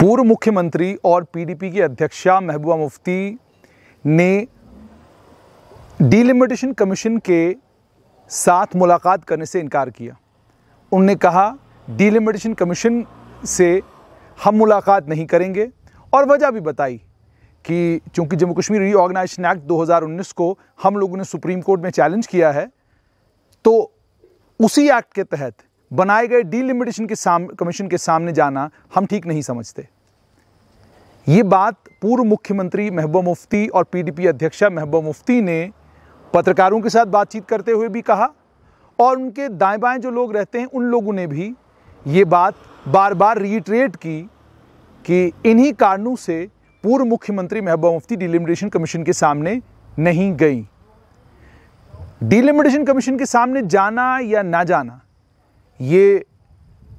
पूर्व मुख्यमंत्री और पीडीपी की अध्यक्षा महबूबा मुफ्ती ने डीलिमिटेशन कमीशन के साथ मुलाकात करने से इनकार किया उनने कहा डीलिमिटेशन कमीशन से हम मुलाकात नहीं करेंगे और वजह भी बताई कि चूंकि जम्मू कश्मीर रीऑर्गेनाइजेशन एक्ट 2019 को हम लोगों ने सुप्रीम कोर्ट में चैलेंज किया है तो उसी एक्ट के तहत बनाए गए डीलिमिटेशन के साम कमीशन के सामने जाना हम ठीक नहीं समझते ये बात पूर्व मुख्यमंत्री महबूबा मुफ्ती और पीडीपी अध्यक्षा महबूबा मुफ्ती ने पत्रकारों के साथ बातचीत करते हुए भी कहा और उनके दाएं बाएं जो लोग रहते हैं उन लोगों ने भी ये बात बार बार रिट्रेट की कि इन्हीं कारणों से पूर्व मुख्यमंत्री महबूबा मुफ्ती डिलिमिटेशन कमीशन के सामने नहीं गई डिलिमिटेशन कमीशन के सामने जाना या ना जाना ये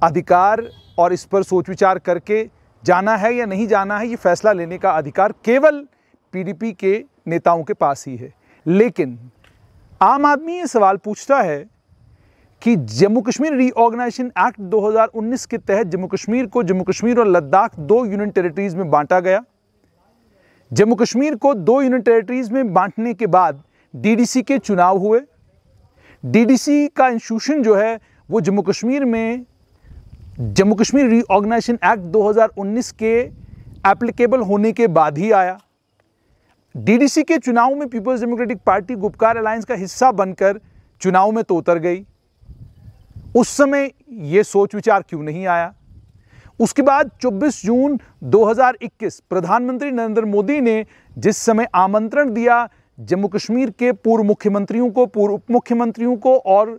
अधिकार और इस पर सोच विचार करके जाना है या नहीं जाना है ये फैसला लेने का अधिकार केवल पीडीपी के नेताओं के पास ही है लेकिन आम आदमी ये सवाल पूछता है कि जम्मू कश्मीर रीऑर्गेनाइजेशन एक्ट 2019 के तहत जम्मू कश्मीर को जम्मू कश्मीर और लद्दाख दो यूनियन टेरिटरीज में बांटा गया जम्मू कश्मीर को दो यूनियन टेरिटरीज में बांटने के बाद डीडीसी के चुनाव हुए डीडीसी का इंस्टीट्यूशन जो है वो जम्मू कश्मीर में जम्मू कश्मीर रीऑर्गेनाइजेशन एक्ट 2019 के एप्लीकेबल होने के बाद ही आया डीडीसी के चुनाव में People's Democratic Party Gupkar alliance का हिस्सा बनकर चुनाव में तो उतर गई उस समय यह सोच विचार क्यों नहीं आया उसके बाद 24 जून 2021 प्रधानमंत्री नरेंद्र मोदी ने जिस समय आमंत्रण दिया जम्मू कश्मीर के पूर्व मुख्यमंत्रियों को पूर्व उप मुख्यमंत्रियों को और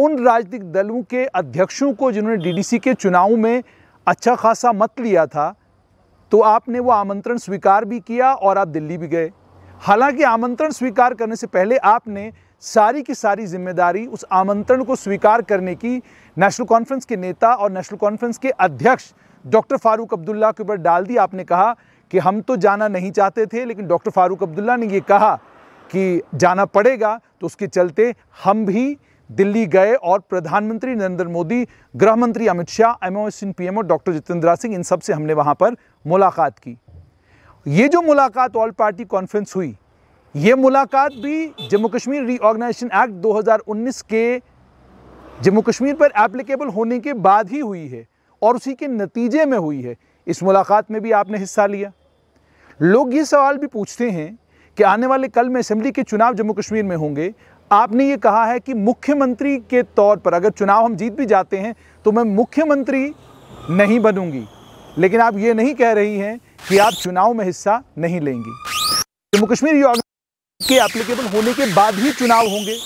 उन राजनीतिक दलों के अध्यक्षों को जिन्होंने डीडीसी के चुनाव में अच्छा खासा मत लिया था तो आपने वो आमंत्रण स्वीकार भी किया और आप दिल्ली भी गए हालांकि आमंत्रण स्वीकार करने से पहले आपने सारी की सारी जिम्मेदारी उस आमंत्रण को स्वीकार करने की नेशनल कॉन्फ्रेंस के नेता और नेशनल कॉन्फ्रेंस के अध्यक्ष डॉक्टर फारूक अब्दुल्ला के ऊपर डाल दी आपने कहा कि हम तो जाना नहीं चाहते थे लेकिन डॉक्टर फारूक अब्दुल्ला ने ये कहा कि जाना पड़ेगा तो उसके चलते हम भी दिल्ली गए और प्रधानमंत्री नरेंद्र मोदी गृह मंत्री Amit Shah M O S P doctor Jitendra Singh इन सब से हमने वहाँ पर मुलाकात की ये जो मुलाकात ऑल पार्टी कॉन्फ्रेंस हुई ये मुलाकात भी जम्मू कश्मीर रीऑर्गेनाइजेशन एक्ट 2019 के जम्मू कश्मीर पर एप्लीकेबल होने के बाद ही हुई है और उसी के नतीजे में हुई है इस मुलाकात में भी आपने हिस्सा लिया लोग ये सवाल भी पूछते हैं कि आने वाले कल में असेंबली के चुनाव जम्मू कश्मीर में होंगे आपने ये कहा है कि मुख्यमंत्री के तौर पर अगर चुनाव हम जीत भी जाते हैं तो मैं मुख्यमंत्री नहीं बनूंगी लेकिन आप ये नहीं कह रही हैं कि आप चुनाव में हिस्सा नहीं लेंगी जम्मू कश्मीर के एप्लीकेबल होने के बाद ही चुनाव होंगे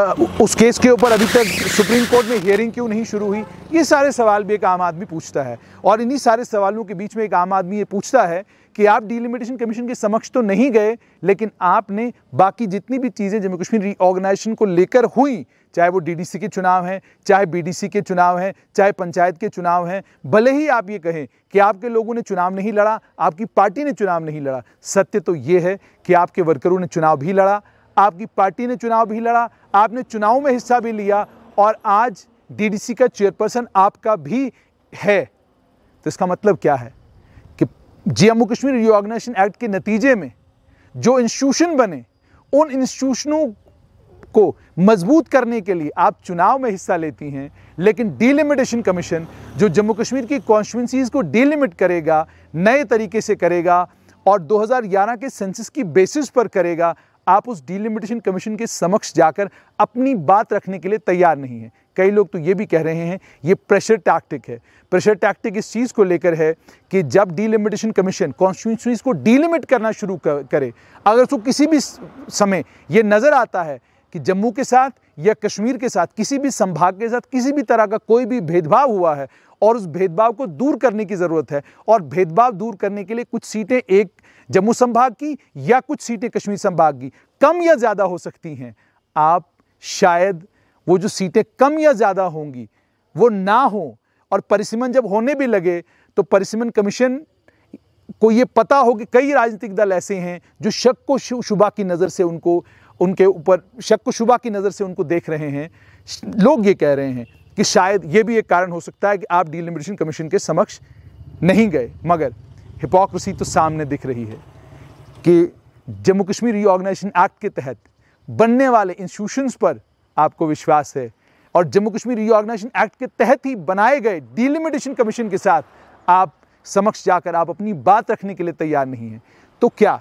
उस केस के ऊपर अभी तक सुप्रीम कोर्ट में हियरिंग क्यों नहीं शुरू हुई ये सारे सवाल भी एक आम आदमी पूछता है और इन्हीं सारे सवालों के बीच में एक आम आदमी ये पूछता है कि आप डिलिमिटेशन कमीशन के समक्ष तो नहीं गए लेकिन आपने बाकी जितनी भी चीज़ें जम्मू कश्मीर रीऑर्गेनाइजेशन को लेकर हुई चाहे वो डीडीसी के चुनाव हैं चाहे बीडीसी के चुनाव हैं चाहे पंचायत के चुनाव हैं भले ही आप ये कहें कि आपके लोगों ने चुनाव नहीं लड़ा आपकी पार्टी ने चुनाव नहीं लड़ा सत्य तो ये है कि आपके वर्करों ने चुनाव भी लड़ा आपकी पार्टी ने चुनाव भी लड़ा आपने चुनाव में हिस्सा भी लिया और आज डीडीसी का चेयरपर्सन आपका भी है तो इसका मतलब क्या है कि जम्मू कश्मीर रिओर्गनाइजेशन एक्ट के नतीजे में जो इंस्टीट्यूशन बने उन इंस्टीट्यूशनों को मजबूत करने के लिए आप चुनाव में हिस्सा लेती हैं लेकिन डीलिमिटेशन कमीशन जो जम्मू कश्मीर की कॉन्स्टिट्यूंसीज को डीलिमिट करेगा नए तरीके से करेगा और 2011 के सेंसस की बेसिस पर करेगा आप उस डिलिमिटेशन कमीशन के समक्ष जाकर अपनी बात रखने के लिए तैयार नहीं है कई लोग तो ये भी कह रहे हैं ये प्रेशर टैक्टिक है प्रेशर टैक्टिक इस चीज़ को लेकर है कि जब डीलिमिटेशन कमीशन कॉन्स्टिट्यूंसीज को डीलिमिट करना शुरू करे अगर उसको किसी भी समय ये नज़र आता है कि जम्मू के साथ या कश्मीर के साथ किसी भी संभाग के साथ किसी भी तरह का कोई भी भेदभाव हुआ है और उस भेदभाव को दूर करने की ज़रूरत है और भेदभाव दूर करने के लिए कुछ सीटें एक जम्मू संभाग की या कुछ सीटें कश्मीर संभाग की कम या ज़्यादा हो सकती हैं आप शायद वो जो सीटें कम या ज़्यादा होंगी वो ना हो और परिसीमन जब होने भी लगे तो परिसीमन कमीशन को ये पता हो कि कई राजनीतिक दल ऐसे हैं जो शक को शुबा की नज़र से उनको उनके ऊपर शक शुबा की नज़र से उनको देख रहे हैं लोग ये कह रहे हैं कि शायद ये भी एक कारण हो सकता है कि आप डीलिमिटेशन कमीशन के समक्ष नहीं गए मगर हिपोक्रेसी तो सामने दिख रही है कि जम्मू कश्मीर रीऑर्गेनाइजेशन एक्ट के तहत बनने वाले इंस्टीट्यूशंस पर आपको विश्वास है और जम्मू कश्मीर रीऑर्गेनाइजेशन एक्ट के तहत ही बनाए गए डिलिमिटेशन कमीशन के साथ आप समक्ष जाकर आप अपनी बात रखने के लिए तैयार नहीं हैं तो क्या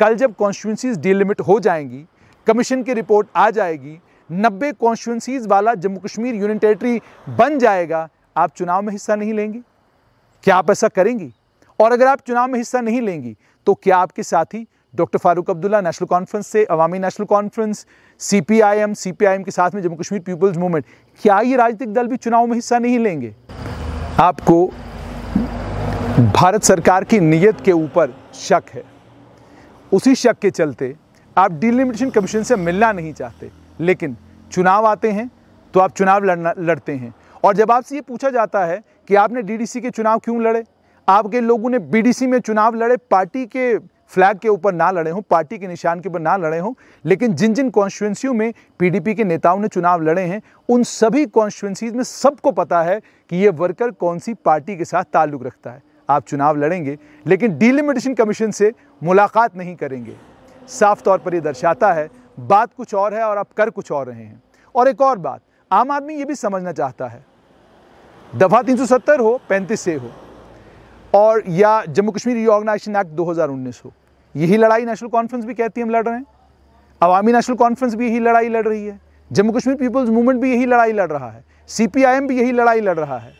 कल जब कॉन्स्टिट्यूंसीज डिलिमिट हो जाएंगी कमीशन की रिपोर्ट आ जाएगी नब्बे कॉन्स्टिटेंसीज वाला जम्मू कश्मीर यूनियन टेरिटरी बन जाएगा आप चुनाव में हिस्सा नहीं लेंगी क्या आप ऐसा करेंगी और अगर आप चुनाव में हिस्सा नहीं लेंगी तो क्या आपके साथी doctor Farooq Abdullah National Conference से Awami National Conference C P I M C P I M के साथ में जम्मू कश्मीर पीपल्स मूवमेंट क्या ये राजनीतिक दल भी चुनाव में हिस्सा नहीं लेंगे आपको भारत सरकार की नीयत के ऊपर शक है उसी शक के चलते आप डिलिमिटेशन कमीशन से मिलना नहीं चाहते लेकिन चुनाव आते हैं तो आप चुनाव लड़ना लड़ते हैं और जब आपसे ये पूछा जाता है कि आपने डीडीसी के चुनाव क्यों लड़े आपके लोगों ने बीडीसी में चुनाव लड़े पार्टी के फ्लैग के ऊपर ना लड़े हों पार्टी के निशान के ऊपर ना लड़े हों लेकिन जिन जिन कॉन्स्टिट्युएंसियों में पीडीपी के नेताओं ने चुनाव लड़े हैं उन सभी कॉन्स्टिट्युएंसीज में सबको पता है कि ये वर्कर कौन सी पार्टी के साथ ताल्लुक़ रखता है आप चुनाव लड़ेंगे लेकिन डिलिमिटेशन कमीशन से मुलाकात नहीं करेंगे साफ तौर पर ये दर्शाता है बात कुछ और है और आप कर कुछ और रहे हैं और एक और बात आम आदमी ये भी समझना चाहता है दफ़ा 370 हो पैंतीस ए हो और या जम्मू कश्मीर रिओर्गनाइजेशन एक्ट 2019 हो यही लड़ाई नेशनल कॉन्फ्रेंस भी कहती है हम लड़ रहे हैं अवामी नेशनल कॉन्फ्रेंस भी यही लड़ाई लड़ रही है जम्मू कश्मीर पीपल्स मूवमेंट भी यही लड़ाई लड़ रहा है सी भी यही लड़ाई लड़ रहा है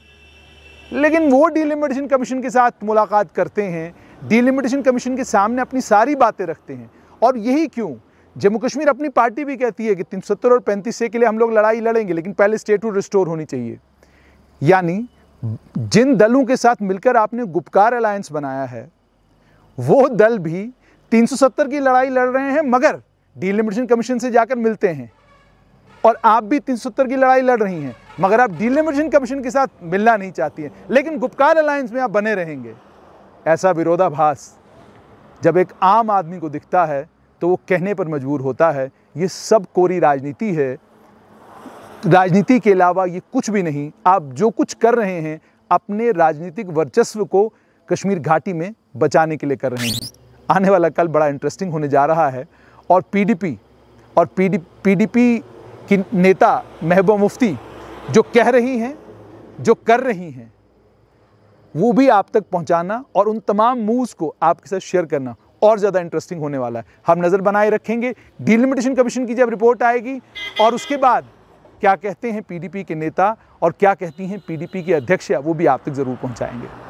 लेकिन वो डिलिमिटेशन कमीशन के साथ मुलाकात करते हैं डिलिमिटेशन कमीशन के सामने अपनी सारी बातें रखते हैं और यही क्यों जम्मू कश्मीर अपनी पार्टी भी कहती है कि तीन सत्तर और पैंतीस से के लिए हम लोग लड़ाई लड़ेंगे लेकिन पहले स्टेटहुड रिस्टोर होनी चाहिए यानी जिन दलों के साथ मिलकर आपने गुपकार अलायंस बनाया है वो दल भी 370 की लड़ाई लड़ रहे हैं मगर डीलिमिटेशन कमीशन से जाकर मिलते हैं और आप भी 370 की लड़ाई लड़ रही हैं मगर आप डीलिमिटेशन कमीशन के साथ मिलना नहीं चाहती हैं लेकिन गुपकार अलायंस में आप बने रहेंगे ऐसा विरोधाभास जब एक आम आदमी को दिखता है तो वो कहने पर मजबूर होता है ये सब कोरी राजनीति है राजनीति के अलावा ये कुछ भी नहीं आप जो कुछ कर रहे हैं अपने राजनीतिक वर्चस्व को कश्मीर घाटी में बचाने के लिए कर रहे हैं आने वाला कल बड़ा इंटरेस्टिंग होने जा रहा है और पीडीपी और पीडी पीडीपी की नेता महबूबा मुफ्ती जो कह रही हैं जो कर रही हैं वो भी आप तक पहुंचाना और उन तमाम मूव्स को आपके साथ शेयर करना और ज़्यादा इंटरेस्टिंग होने वाला है हम नज़र बनाए रखेंगे डिलिमिटेशन कमीशन की जब रिपोर्ट आएगी और उसके बाद क्या कहते हैं पीडीपी के नेता और क्या कहती हैं पीडीपी की अध्यक्ष वो भी आप तक ज़रूर पहुँचाएंगे